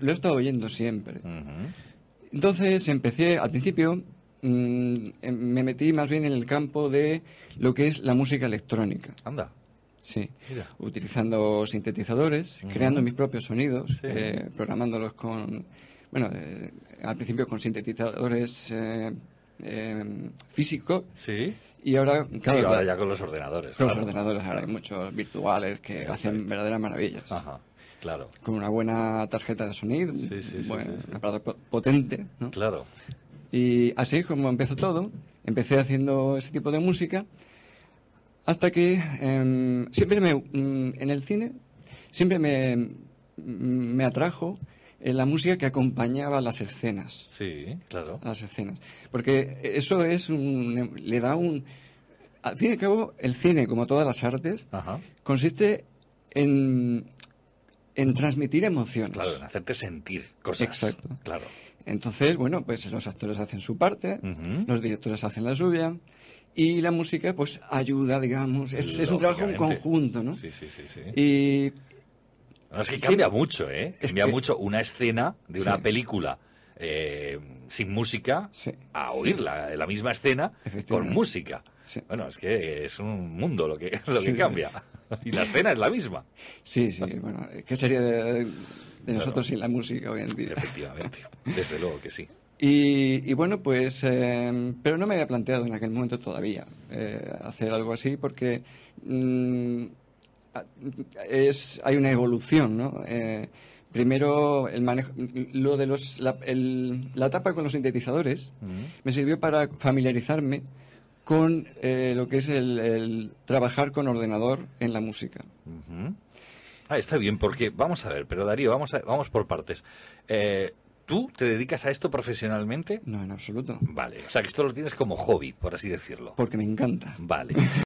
lo he estado oyendo siempre. Entonces empecé, al principio, mm, em, me metí más bien en el campo de lo que es la música electrónica. Anda. Sí, utilizando sintetizadores, creando mis propios sonidos, eh, programándolos con, bueno, eh, al principio con sintetizadores eh, em, físicos. Sí. Y ahora, claro, ahora ya con los ordenadores. Con los ordenadores, ahora hay muchos virtuales que hacen verdaderas maravillas. Ajá. Claro. Con una buena tarjeta de sonido, un aparato potente, ¿no? Claro. Y así como empezó todo. Empecé haciendo ese tipo de música hasta que em, siempre me, mm, en el cine siempre me, mm, me atrajo eh, la música que acompañaba las escenas. Sí, claro. Las escenas. Porque eso es le da un... Al fin y al cabo, el cine, como todas las artes, consiste en en transmitir emociones. Claro, en hacerte sentir cosas. Exacto. Claro. Entonces, bueno, pues los actores hacen su parte, los directores hacen la suya, y la música, pues, ayuda, digamos. Es, un trabajo en conjunto, ¿no? Sí, sí, sí. Y. es que cambia mucho, ¿eh? Cambia mucho una escena de una película eh, sin música a oírla, la misma escena con música. Bueno, es que es un mundo lo que, lo que cambia. Y la escena es la misma. Sí, sí, bueno, ¿qué sería de, nosotros sin la música hoy en día? Efectivamente, desde luego que sí. Y, bueno, pues, em, pero no me había planteado en aquel momento todavía eh, hacer algo así porque mm, es, hay una evolución, ¿no? Eh, primero, el manejo, lo de los, la, etapa con los sintetizadores mm. me sirvió para familiarizarme con eh, lo que es el, trabajar con ordenador en la música. Ah, está bien, porque vamos a ver, pero Darío, vamos, vamos por partes. Eh, ¿Tú te dedicas a esto profesionalmente? No, en absoluto. Vale, o sea que esto lo tienes como hobby, por así decirlo. Porque me encanta. Vale.